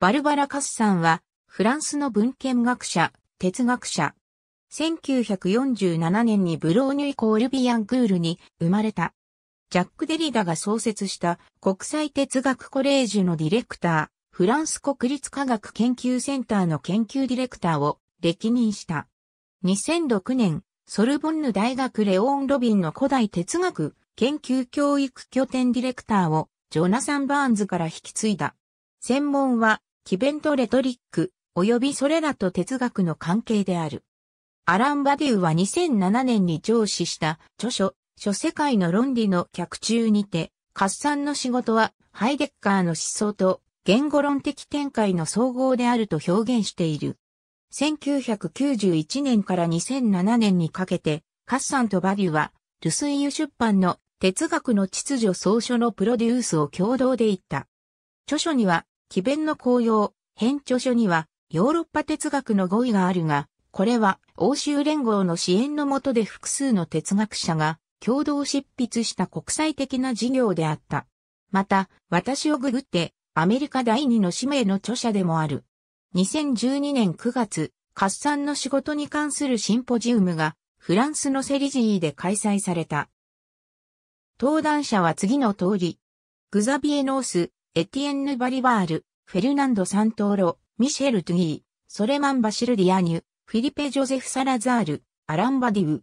バルバラ・カスさんは、フランスの文献学者、哲学者。1947年にブローニュイコールビアンクールに生まれた。ジャック・デリダが創設した国際哲学コレージュのディレクター、フランス国立科学研究センターの研究ディレクターを歴任した。2006年、ソルボンヌ大学レオン・ロビンの古代哲学研究教育拠点ディレクターをジョナサン・バーンズから引き継いだ。専門はキベントレトリック、及びそれらと哲学の関係である。アラン・バデューは2007年に上司した著書、諸世界の論理の脚中にて、カッサンの仕事はハイデッカーの思想と言語論的展開の総合であると表現している。1991年から2007年にかけて、カッサンとバデューは、ルスイユ出版の哲学の秩序総書のプロデュースを共同で行った。著書には、奇弁の紅葉、編著書には、ヨーロッパ哲学の語彙があるが、これは欧州連合の支援のもとで複数の哲学者が共同執筆した国際的な事業であった。また、私をググって、アメリカ第二の使命の著者でもある。2012年9月、活産の仕事に関するシンポジウムが、フランスのセリジーで開催された。登壇者は次の通り、グザビエ・ノース、エティエンヌ・バリバール、フェルナンド・サントーロ、ミシェル・トゥギー、ソレマン・バシル・ディアニュ、フィリペ・ジョゼフ・サラザール、アラン・バディウ。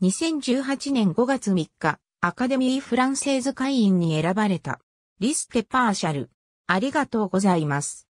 2018年5月3日、アカデミー・フランセーズ会員に選ばれた。リス・テパーシャル。ありがとうございます。